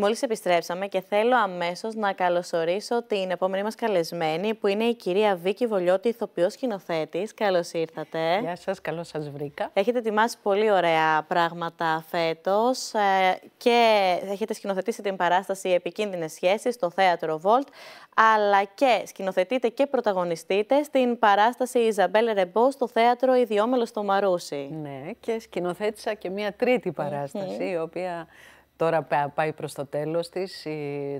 Μόλις επιστρέψαμε και θέλω αμέσως να καλωσορίσω την επόμενη μας καλεσμένη, που είναι η κυρία Βίκη Βολιώτη, ηθοποιός σκηνοθέτης. Καλώς ήρθατε. Γεια σας, καλώς σας βρήκα. Έχετε ετοιμάσει πολύ ωραία πράγματα φέτος ε, και έχετε σκηνοθετήσει την παράσταση Επικίνδυνες Σχέσεις στο θέατρο Βολτ, αλλά και σκηνοθετείτε και πρωταγωνιστείτε στην παράσταση Ιζαμπέλ Ρεμπό στο θέατρο Ιδιόμελος στο Μαρούσι. Ναι, και σκηνοθέτησα και μία τρίτη παράσταση, η οποία Τώρα πάει προς το τέλος της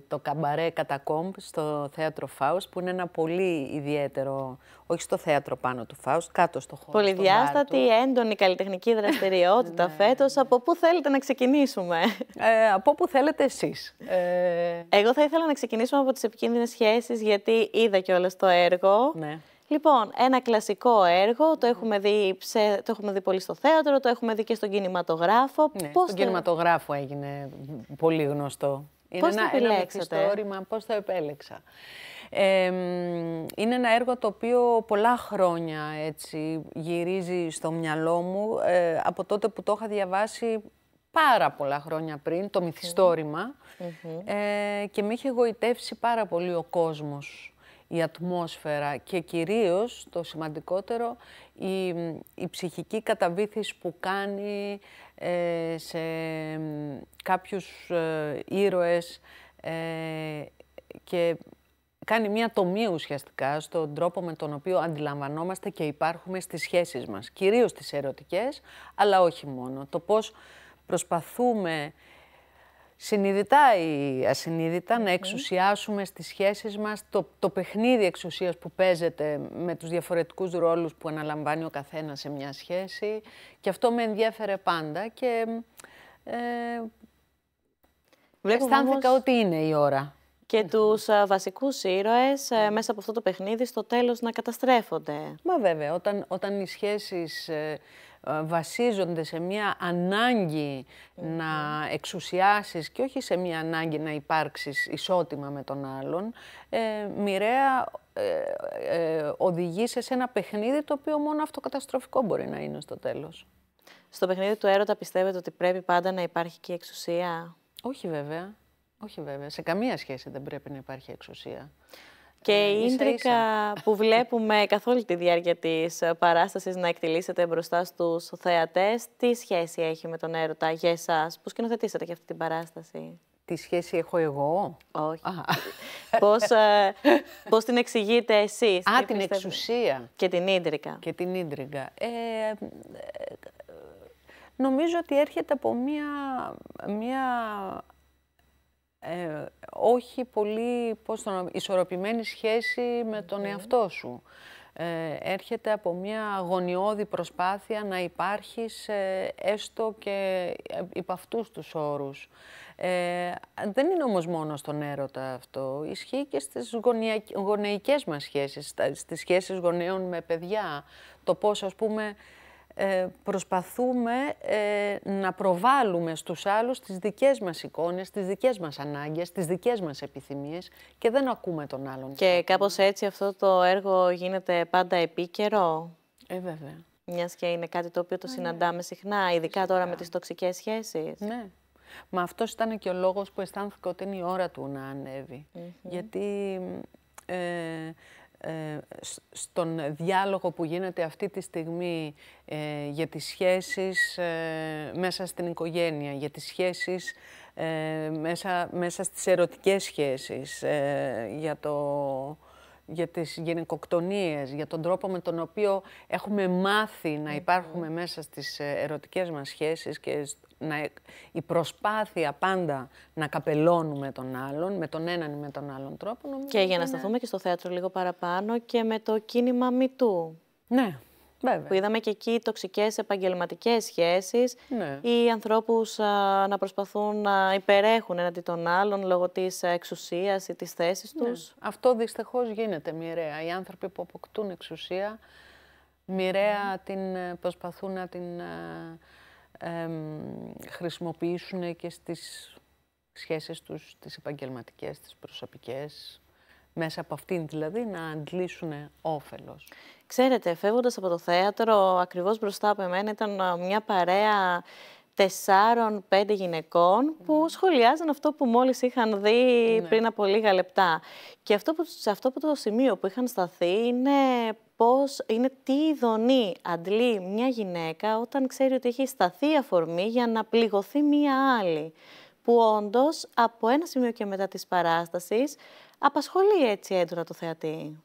το καμπαρέ κατακόμπ στο θέατρο Φάους, που είναι ένα πολύ ιδιαίτερο, όχι στο θέατρο πάνω του Φάους, κάτω στο χώρο. Πολυδιάστατη, έντονη καλλιτεχνική δραστηριότητα ναι. φέτος. Από πού θέλετε να ξεκινήσουμε? Ε, από πού θέλετε εσείς. Ε, Εγώ θα ήθελα να ξεκινήσουμε από τις επικίνδυνες σχέσεις, γιατί είδα όλες το έργο. Ναι. Λοιπόν, ένα κλασικό έργο, το έχουμε δει, το έχουμε δει πολύ στο θέατρο, το έχουμε δει και στον κινηματογράφο. Ναι, πώς στον το... κινηματογράφο έγινε πολύ γνωστό. Είναι πώς ένα, το επιλέξατε. Ένα πώς το επέλεξα. είναι ένα έργο το οποίο πολλά χρόνια έτσι γυρίζει στο μυαλό μου ε, από τότε που το είχα διαβάσει πάρα πολλά χρόνια πριν, το μυθιστόρημα, ε, και με είχε γοητεύσει πάρα πολύ ο κόσμος η ατμόσφαιρα και κυρίως, το σημαντικότερο, η, η ψυχική καταβήθηση που κάνει ε, σε κάποιους ε, ήρωες ε, και κάνει μια τομή ουσιαστικά στον τρόπο με τον οποίο αντιλαμβανόμαστε και υπάρχουμε στις σχέσεις μας, κυρίως τις ερωτικές, αλλά όχι μόνο. Το πώς προσπαθούμε συνειδητά ή ασυνείδητα να εξουσιάσουμε στις σχέσεις μας το, το παιχνίδι εξουσίας που παίζεται με τους διαφορετικούς ρόλους που αναλαμβάνει ο καθένας σε μια σχέση και αυτό με ενδιέφερε πάντα και ε, αισθάνθηκα ότι είναι η ώρα. Και τους βασικού ε, βασικούς ήρωες ε, ναι. μέσα από αυτό το παιχνίδι στο τέλος να καταστρέφονται. Μα βέβαια, όταν, όταν οι σχέσεις... Ε, ε, βασίζονται σε μια αναγκη να εξουσιάσεις και όχι σε μια ανάγκη να υπάρξεις ισότιμα με τον άλλον, ε, μοιραία ε, ε σε ένα παιχνίδι το οποίο μόνο αυτοκαταστροφικό μπορεί να είναι στο τέλος. Στο παιχνίδι του έρωτα πιστεύετε ότι πρέπει πάντα να υπάρχει και εξουσία? Όχι βέβαια. Όχι βέβαια. Σε καμία σχέση δεν πρέπει να υπάρχει εξουσία. Και η ε, ίντρικα που βλέπουμε καθ' όλη τη διάρκεια της ε, παράστασης να εκτελήσετε μπροστά στους θεατές, τι σχέση έχει με τον έρωτα για εσάς, πώς σκηνοθετήσατε και αυτή την παράσταση. Τι σχέση έχω εγώ. Όχι. Πώς, ε, πώς την εξηγείτε εσείς. Α, την εξουσία. Και την ίντρικα. Και την ίντρικα. Ε, νομίζω ότι έρχεται από μία, μία ε, όχι πολύ πώς το ισορροπημένη σχέση με τον ναι. εαυτό σου. Ε, έρχεται από μια αγωνιώδη προσπάθεια να υπάρχεις ε, έστω και ε, υπ' αυτούς τους όρους. Ε, δεν είναι όμως μόνο στον έρωτα αυτό. Ισχύει και στις γονεϊκές μας σχέσεις, στις σχέσεις γονέων με παιδιά. Το πώς, ας πούμε, ε, προσπαθούμε ε, να προβάλλουμε στους άλλους τις δικές μας εικόνες, τις δικές μας ανάγκες, τις δικές μας επιθυμίες και δεν ακούμε τον άλλον. Και κάπως έτσι αυτό το έργο γίνεται πάντα επίκαιρο. Ε, βέβαια. Μιας και είναι κάτι το οποίο το ναι. συναντάμε συχνά, ειδικά τώρα με τις τοξικές σχέσεις. Ναι. Μα αυτός ήταν και ο λόγος που αισθάνθηκα ότι είναι η ώρα του να ανέβει. Γιατί ε, ε, στον διάλογο που γίνεται αυτή τη στιγμή ε, για τις σχέσεις ε, μέσα στην οικογένεια, για τις σχέσεις μέσα, μέσα στις ερωτικές σχέσεις, για το για τις γενικοκτονίες, για τον τρόπο με τον οποίο έχουμε μάθει να υπαρχουμε μέσα στις ε, ερωτικές μας σχέσεις και να, η προσπάθεια πάντα να καπελώνουμε τον άλλον, με τον έναν ή με τον άλλον τρόπο. Και για να σταθούμε και στο θέατρο λίγο παραπάνω και με το κίνημα Μητού. Ναι. Που είδαμε και εκεί τοξικές επαγγελματικές σχέσεις ναι. ή ανθρώπους να προσπαθούν να υπερέχουν εναντί των άλλων λόγω της εξουσίας ή της θέσης ναι. τους. Αυτό δυστυχώς γίνεται μοιραία. Οι άνθρωποι που αποκτούν εξουσία μοιραία την ε, προσπαθούν να την ε, χρησιμοποιήσουν και στις σχέσεις τους, τις επαγγελματικές, τις προσωπικές μέσα από αυτήν δηλαδή να αντλήσουν όφελος. Ξέρετε, φεύγοντας από το θέατρο, ακριβώς μπροστά από εμένα ήταν ε, μια παρέα τεσσάρων-πέντε γυναικών που ναι. σχολιάζαν αυτό που μόλις είχαν δει ναι. πριν από λίγα λεπτά. Και αυτό που, σε αυτό που το σημείο που είχαν σταθεί είναι πώς, είναι τι ειδονή αντλεί μια γυναίκα όταν ξέρει ότι έχει σταθεί αφορμή για να πληγωθεί μία άλλη. Που όντως από ένα σημείο και μετά της παράστασης απασχολεί έτσι έντονα το θεατή.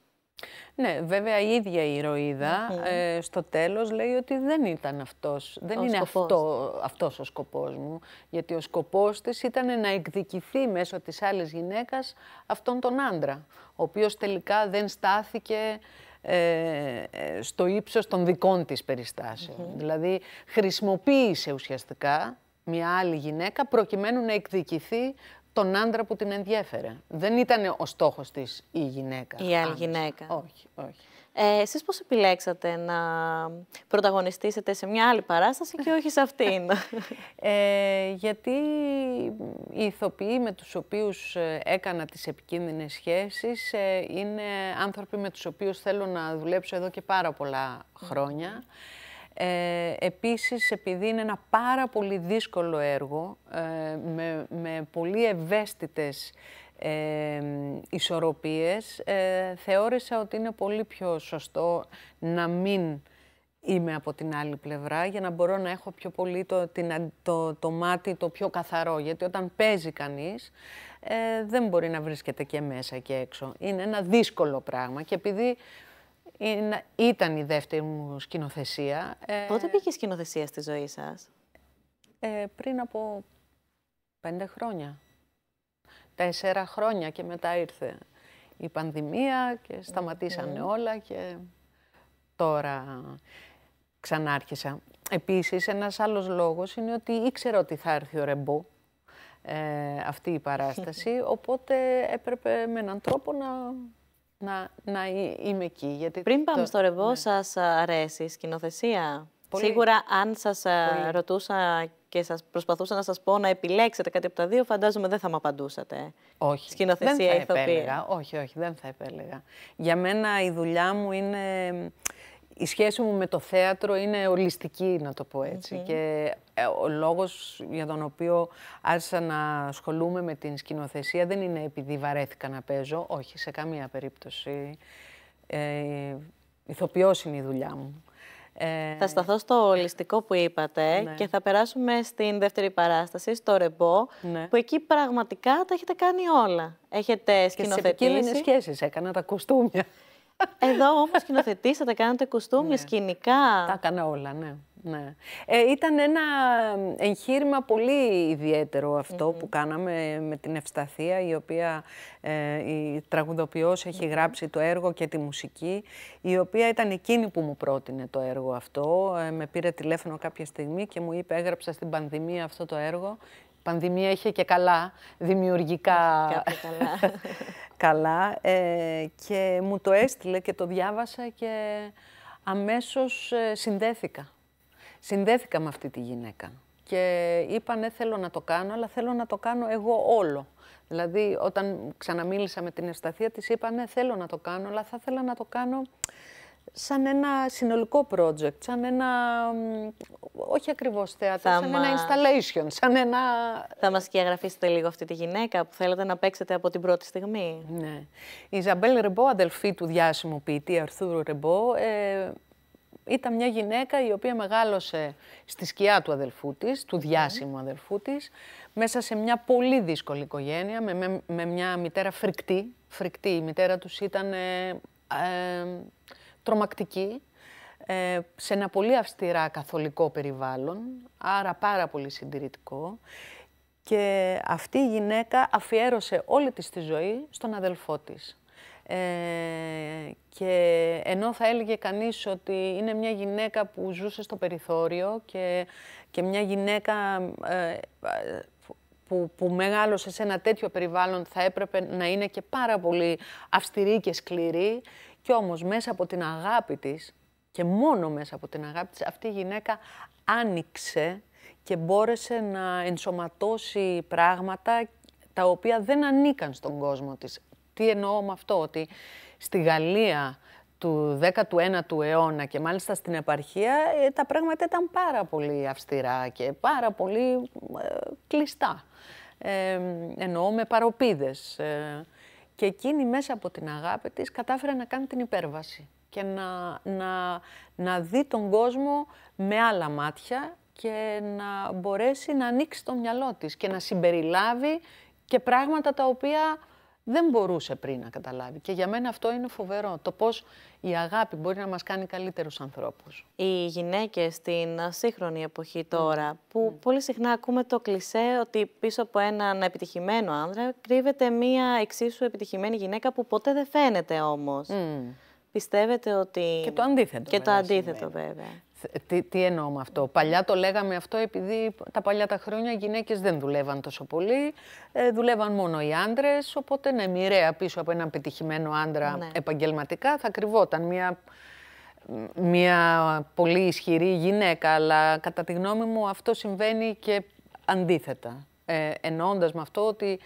Ναι, βέβαια η ίδια η ηρωίδα ναι. ε, στο τέλος λέει ότι δεν ήταν αυτός, δεν ο είναι αυτό, αυτός ο σκοπός μου, γιατί ο σκοπός της ήταν να εκδικηθεί μέσω της άλλης γυναίκας αυτόν τον άντρα, ο οποίος τελικά δεν στάθηκε ε, στο ύψος των δικών της περιστάσεων. Δηλαδή χρησιμοποίησε ουσιαστικά μια άλλη γυναίκα προκειμένου να εκδικηθεί τον άντρα που την ενδιέφερε. Δεν ήταν ο στόχος της η γυναίκα. Η άλλη γυναίκα. Όχι, όχι. Ε, εσείς πώς επιλέξατε να πρωταγωνιστήσετε σε μια άλλη παράσταση και όχι σε αυτήν. Ε, γιατί οι ηθοποιοί με τους οποίους ε, έκανα τις επικίνδυνες σχέσεις ε, είναι άνθρωποι με τους οποίους θέλω να δουλέψω εδώ και πάρα πολλά χρόνια. Ε, επίσης, επειδή είναι ένα πάρα πολύ δύσκολο έργο, ε, με, με πολύ ευαίσθητες ε, ισορροπίες, ε, θεώρησα ότι είναι πολύ πιο σωστό να μην είμαι από την άλλη πλευρά για να μπορώ να έχω πιο πολύ το, το, το μάτι το πιο καθαρό. Γιατί όταν παίζει κανείς ε, δεν μπορεί να βρίσκεται και μέσα και έξω. Είναι ένα δύσκολο πράγμα και επειδή ήταν η δεύτερη μου σκηνοθεσία. Ε, Πότε πήγε η σκηνοθεσία στη ζωή σας? Ε, πριν από πέντε χρόνια. Τέσσερα χρόνια και μετά ήρθε η πανδημία και σταματήσανε όλα και τώρα ξανάρχισα. Επίσης, ένας άλλος λόγος είναι ότι ήξερα ότι θα έρθει ο ρεμπό ε, αυτή η παράσταση, οπότε έπρεπε με έναν τρόπο να να, να είμαι εκεί. Πριν πάμε στο ρεβό, ναι. σας αρέσει η σκηνοθεσία. Σίγουρα αν σας ρωτούσα και σας προσπαθούσα να σας πω να επιλέξετε κάτι από τα δύο, φαντάζομαι δεν θα μου απαντούσατε. Όχι. Σκηνοθεσία δεν Όχι, όχι, δεν θα επέλεγα. Για μένα η δουλειά μου είναι η σχέση μου με το θέατρο είναι ολιστική, να το πω ετσι Και ε, ο λόγος για τον οποίο άρχισα να ασχολούμαι με την σκηνοθεσία δεν είναι επειδή βαρέθηκα να παίζω, όχι, σε καμία περίπτωση. Ε, ηθοποιός είναι η δουλειά μου. Ε, θα σταθώ στο ολιστικό που είπατε ναι. και θα περάσουμε στην δεύτερη παράσταση, στο ρεμπό, ναι. που εκεί πραγματικά τα έχετε κάνει όλα. Έχετε σκηνοθετήσει. Και επικίνδυνες σχέσεις έκανα τα κοστούμια. Εδώ όμως σκηνοθετήσατε, κάνατε κουστούμια, ναι. σκηνικά. Τα έκανα όλα, ναι. ναι. Ε, ήταν ένα εγχείρημα πολύ ιδιαίτερο αυτό που κάναμε με την Ευσταθία, η οποία ε, η τραγουδοποιός έχει γράψει το έργο και τη μουσική, η οποία ήταν εκείνη που μου πρότεινε το έργο αυτό. Ε, με πήρε τηλέφωνο κάποια στιγμή και μου είπε έγραψα στην πανδημία αυτό το έργο πανδημία είχε και καλά, δημιουργικά καλά. καλά ε, και μου το έστειλε και το διάβασα και αμέσως ε, συνδέθηκα. Συνδέθηκα με αυτή τη γυναίκα και είπα ναι «Ε, θέλω να το κάνω, αλλά θέλω να το κάνω εγώ όλο. Δηλαδή όταν ξαναμίλησα με την Ευσταθία της είπα ναι «Ε, θέλω να το κάνω, αλλά θα ήθελα να το κάνω σαν ένα συνολικό project, σαν ένα, όχι ακριβώς θέατρο, σαν ένα installation, σαν ένα... Θα μας σκιαγραφίσετε λίγο αυτή τη γυναίκα που θέλετε να παίξετε από την πρώτη στιγμή. Ναι. Η Ιζαμπέλ Ρεμπό, αδελφή του διάσημου ποιητή Αρθούρου Ρεμπό, ε, ήταν μια γυναίκα η οποία μεγάλωσε στη σκιά του αδελφού της, του διάσημου ναι. αδελφού της, μέσα σε μια πολύ δύσκολη οικογένεια, με, με, μια μητέρα φρικτή. Φρικτή. Η μητέρα τους ήταν... Ε, ε, τρομακτική, ε, σε ένα πολύ αυστηρά καθολικό περιβάλλον, άρα πάρα πολύ συντηρητικό. Και αυτή η γυναίκα αφιέρωσε όλη της τη ζωή στον αδελφό της. Ε, και ενώ θα έλεγε κανείς ότι είναι μια γυναίκα που ζούσε στο περιθώριο και, και μια γυναίκα ε, που, που μεγάλωσε σε ένα τέτοιο περιβάλλον θα έπρεπε να είναι και πάρα πολύ αυστηρή και σκληρή, κι όμως μέσα από την αγάπη της και μόνο μέσα από την αγάπη της αυτή η γυναίκα άνοιξε και μπόρεσε να ενσωματώσει πράγματα τα οποία δεν ανήκαν στον κόσμο της. Τι εννοώ με αυτό, ότι στη Γαλλία του 19ου αιώνα και μάλιστα στην επαρχία ε, τα πράγματα ήταν πάρα πολύ αυστηρά και πάρα πολύ ε, κλειστά. Ε, εννοώ με παροπίδες. Ε, και εκείνη μέσα από την αγάπη της κατάφερε να κάνει την υπέρβαση και να, να, να δει τον κόσμο με άλλα μάτια και να μπορέσει να ανοίξει το μυαλό της και να συμπεριλάβει και πράγματα τα οποία δεν μπορούσε πριν να καταλάβει. Και για μένα αυτό είναι φοβερό, το πώς η αγάπη μπορεί να μας κάνει καλύτερους ανθρώπους. Οι γυναίκες στην σύγχρονη εποχή mm. τώρα, που mm. πολύ συχνά ακούμε το κλισέ ότι πίσω από έναν επιτυχημένο άνδρα κρύβεται μία εξίσου επιτυχημένη γυναίκα που ποτέ δεν φαίνεται όμως. Mm. Πιστεύετε ότι... Και το αντίθετο. Και το αντίθετο βέβαια. Τι, τι εννοώ με αυτό. Παλιά το λέγαμε αυτό επειδή τα παλιά τα χρόνια οι γυναίκες δεν δουλεύαν τόσο πολύ, ε, δουλεύαν μόνο οι άντρες, οπότε ναι, μοιραία πίσω από έναν πετυχημένο άντρα ναι. επαγγελματικά θα κρυβόταν μια, μια πολύ ισχυρή γυναίκα, αλλά κατά τη γνώμη μου αυτό συμβαίνει και αντίθετα. Ε, εννοώντας με αυτό ότι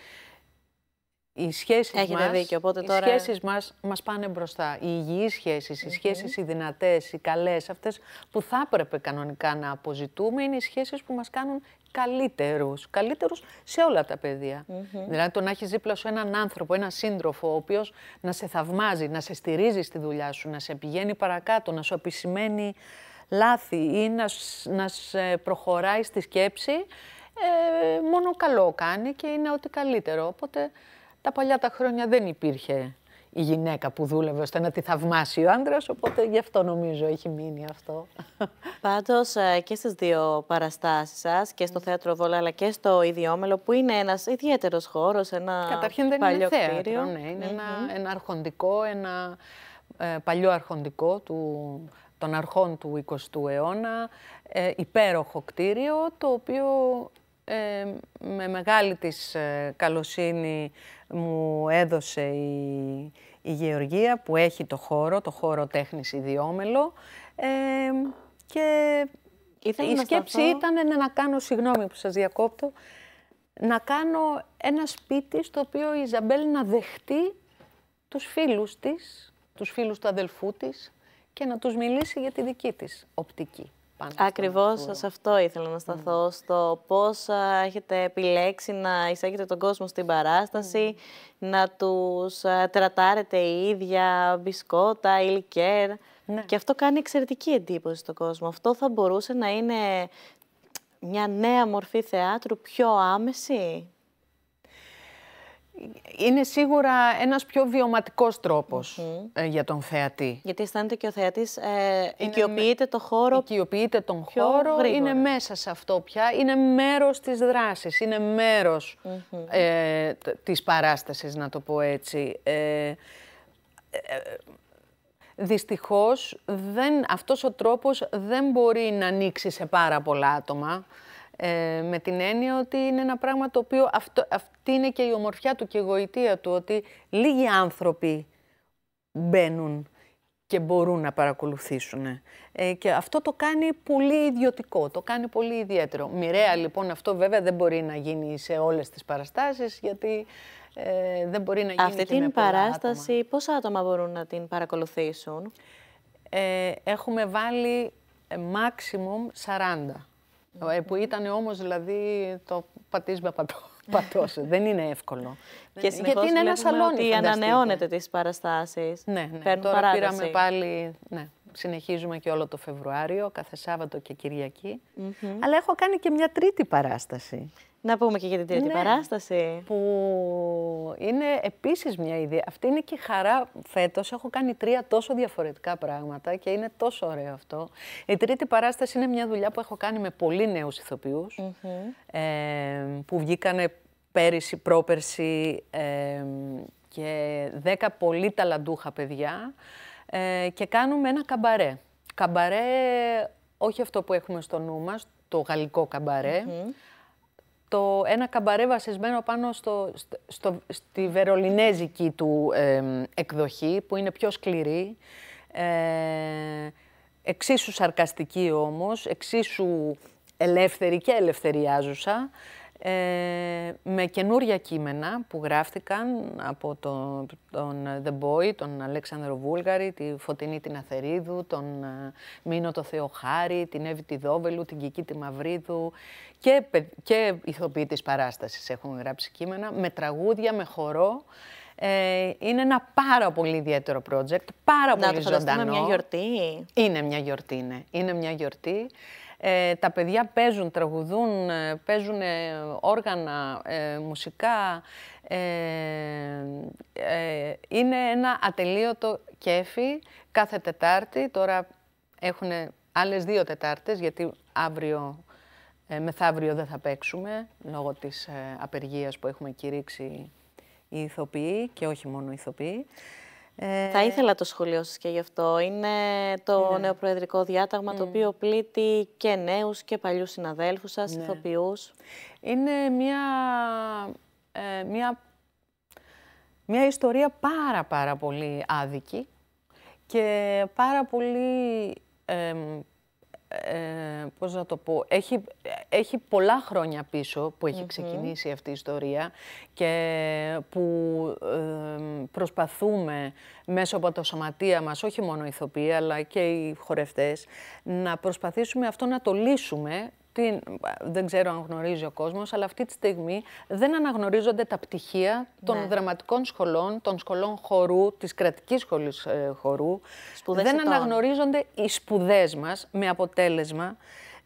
οι σχέσεις Έχετε μας, δίκιο, σχέσεις μας, μας πάνε μπροστά. Οι υγιείς σχέσεις, οι σχέσεις οι δυνατές, οι καλές, αυτές που θα έπρεπε κανονικά να αποζητούμε, είναι οι σχέσεις που μας κάνουν καλύτερους. Καλύτερους σε όλα τα παιδεία. Δηλαδή το να έχεις δίπλα σου έναν άνθρωπο, έναν σύντροφο, ο οποίος να σε θαυμάζει, να σε στηρίζει στη δουλειά σου, να σε πηγαίνει παρακάτω, να σου επισημαίνει λάθη ή να, να σε προχωράει στη σκέψη, ε, μόνο καλό κάνει και είναι ό,τι καλύτερο. Οπότε τα παλιά τα χρόνια δεν υπήρχε η γυναίκα που δούλευε ώστε να τη θαυμάσει ο άντρας, οπότε γι' αυτό νομίζω έχει μείνει αυτό. Πάντως ε, και στις δύο παραστάσεις σας, και στο mm. θέατρο Βόλα αλλά και στο Ιδιόμελο, που είναι ένας ιδιαίτερος χώρος, ένα. Καταρχήν δεν είναι θέατρο. Ναι, είναι ένα, αρχοντικό, ένα ε, παλιό αρχοντικό του, των αρχών του 20ου αιώνα. Ε, υπέροχο κτίριο, το οποίο ε, με μεγάλη της ε, καλοσύνη μου έδωσε η, Γεωργία που έχει το χώρο, το χώρο τέχνης ιδιόμελο ε, και η σκέψη ήταν να κάνω, συγγνώμη που σας διακόπτω, να κάνω ένα σπίτι στο οποίο η Ιζαμπέλ να δεχτεί τους φίλους της, τους φίλους του αδελφού της και να τους μιλήσει για τη δική της οπτική πάνω. Ακριβώ σε αυτό ήθελα να σταθώ, στο πώς έχετε επιλέξει να εισάγετε τον κόσμο στην παράσταση, να τους τρατάρετε η ίδια μπισκότα ή ναι. Και αυτό κάνει εξαιρετική εντύπωση στον κόσμο. Αυτό θα μπορούσε να είναι μια νέα μορφή θεάτρου πιο άμεση είναι σίγουρα ένας πιο βιωματικός τρόπος ε, για τον θεατή. Γιατί αισθάνεται και ο θεατής ε, οικειοποιείται το χώρο. Οικειοποιείται τον χώρο, είναι μέσα σε αυτό πια, είναι μέρος της δράσης, είναι μέρος ε, της παράστασης, να το πω έτσι. Ε, ε, δυστυχώς, δεν, αυτός ο τρόπος δεν μπορεί να ανοίξει σε πάρα πολλά άτομα. Ε, με την έννοια ότι είναι ένα πράγμα το οποίο αυτό, αυτή είναι και η ομορφιά του και η γοητεία του, ότι λίγοι άνθρωποι μπαίνουν και μπορούν να παρακολουθήσουν. Ε, και αυτό το κάνει πολύ ιδιωτικό, το κάνει πολύ ιδιαίτερο. Μοιραία λοιπόν αυτό βέβαια δεν μπορεί να γίνει σε όλες τις παραστάσεις, γιατί ε, δεν μπορεί να γίνει Αυτή την παράσταση άτομα. πόσα άτομα μπορούν να την παρακολουθήσουν? Ε, έχουμε βάλει ε, maximum 40. Ε, που ήταν όμως δηλαδή το πατήσουμε πατώ. Δεν είναι εύκολο. Και συνεχώς Γιατί είναι ένα Ότι ανανεώνεται τις παραστάσεις. Ναι, ναι. Τώρα παράδοση. πήραμε πάλι... Ναι. Συνεχίζουμε και όλο το Φεβρουάριο, κάθε Σάββατο και Κυριακή. Αλλά έχω κάνει και μια τρίτη παράσταση. Να πούμε και για την τρίτη ναι. παράσταση. Που είναι επίσης μια ιδέα. Αυτή είναι και χαρά φέτος. Έχω κάνει τρία τόσο διαφορετικά πράγματα και είναι τόσο ωραίο αυτό. Η τρίτη παράσταση είναι μια δουλειά που έχω κάνει με πολύ νέους ηθοποιούς, που βγήκανε πέρυσι, πρόπερσι και δέκα πολύ ταλαντούχα παιδιά ε, και κάνουμε ένα καμπαρέ. Καμπαρέ, όχι αυτό που έχουμε στο νου μας, το γαλλικό καμπαρέ, το, ένα καμπαρέ βασισμένο πάνω στο, στο, στη βερολινέζικη του εκδοχή, που είναι πιο σκληρή, ε, εξίσου σαρκαστική όμως, εξίσου ελεύθερη και ελευθεριάζουσα, ε, με καινούρια κείμενα που γράφτηκαν από τον, τον The Boy, τον Αλέξανδρο Βούλγαρη, τη Φωτεινή την Αθερίδου, τον ε, Μίνο το Θεοχάρη, την Εύη τη Δόβελου, την Κική τη Μαυρίδου και, και ηθοποιοί της παράστασης έχουν γράψει κείμενα με τραγούδια, με χορό. Ε, είναι ένα πάρα πολύ ιδιαίτερο project, πάρα Να, πολύ ζωντανό. μια γιορτή. Είναι μια γιορτή, ναι. Είναι μια γιορτή. Ε, τα παιδιά παίζουν, τραγουδούν, ε, παίζουν ε, όργανα, μουσικά. είναι ένα ατελείωτο κέφι κάθε Τετάρτη. Τώρα έχουν άλλες δύο Τετάρτες, γιατί αύριο, μεθαύριο δεν θα παίξουμε, λόγω της απεργίας που έχουμε κηρύξει οι ηθοποιοί και όχι μόνο οι ηθοποιοί. Ε, Θα ήθελα το σχολείο σας και γι' αυτό. Είναι το ναι. νεοπροεδρικό διάταγμα το οποίο πλήττει και νέους και παλιούς συναδέλφους σας, ναι. ηθοποιούς. Είναι μια, ε, μια, μια ιστορία πάρα πάρα πολύ άδικη και πάρα πολύ ε, πώς να το πω, έχει, έχει πολλά χρόνια πίσω που έχει ξεκινήσει αυτή η ιστορία και που προσπαθούμε μέσω από το σωματεία μας, όχι μόνο οι ηθοποιοί αλλά και οι χορευτές, να προσπαθήσουμε αυτό να το λύσουμε δεν ξέρω αν γνωρίζει ο κόσμος, αλλά αυτή τη στιγμή δεν αναγνωρίζονται τα πτυχία των ναι. δραματικών σχολών, των σχολών χορού, της κρατικής σχολής ε, χορού. δεν αναγνωρίζονται οι σπουδές μας με αποτέλεσμα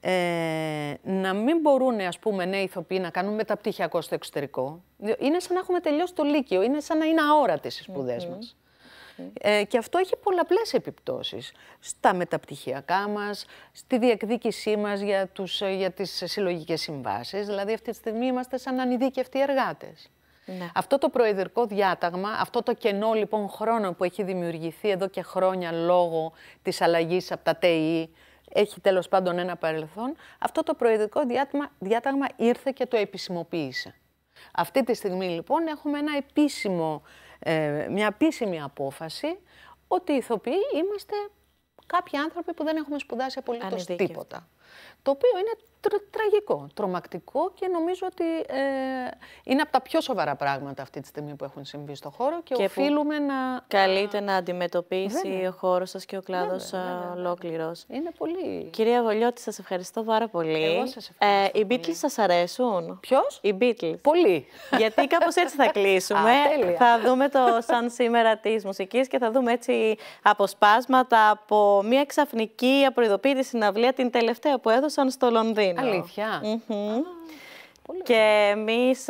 ε, να μην μπορούν, ας πούμε, νέοι ηθοποιοί να κάνουν μεταπτυχιακό στο εξωτερικό. Είναι σαν να έχουμε τελειώσει το Λύκειο, είναι σαν να είναι αόρατες οι σπουδές mm μας. Ε, και αυτό έχει πολλαπλές επιπτώσεις στα μεταπτυχιακά μας, στη διεκδίκησή μας για, τους, ε, για τις συλλογικές συμβάσεις. Δηλαδή αυτή τη στιγμή είμαστε σαν ανειδίκευτοι εργάτες. Ναι. Αυτό το προεδρικό διάταγμα, αυτό το κενό λοιπόν χρόνο που έχει δημιουργηθεί εδώ και χρόνια λόγω της αλλαγής από τα ΤΕΙ, e, έχει τέλος πάντων ένα παρελθόν, αυτό το προεδρικό διάταγμα, διάταγμα ήρθε και το επισημοποίησε. Αυτή τη στιγμή λοιπόν έχουμε ένα επίσημο ε, μια επίσημη απόφαση ότι οι ηθοποιοί είμαστε κάποιοι άνθρωποι που δεν έχουμε σπουδάσει απολύτως τίποτα. Το οποίο είναι τραγικό, τρομακτικό και νομίζω ότι ε, είναι από τα πιο σοβαρά πράγματα αυτή τη στιγμή που έχουν συμβεί στο χώρο και, και οφείλουμε να... Καλείται να αντιμετωπίσει ο χώρος σας και ο κλάδος ολόκληρος. Είναι πολύ... Κυρία Βολιώτη, σας ευχαριστώ πάρα πολύ. Εγώ σας ε, ευχαριστώ ε, Οι Beatles σας αρέσουν? Ποιος? Οι Beatles. Πολύ. Γιατί κάπως έτσι θα κλείσουμε. Α, θα δούμε το σαν σήμερα της μουσικής και θα δούμε έτσι αποσπάσματα από μια ξαφνική απροειδοποίητη συναυλία την τελευταία που έδωσαν στο Λονδίνο. Αλήθεια. Mm -hmm. και εμείς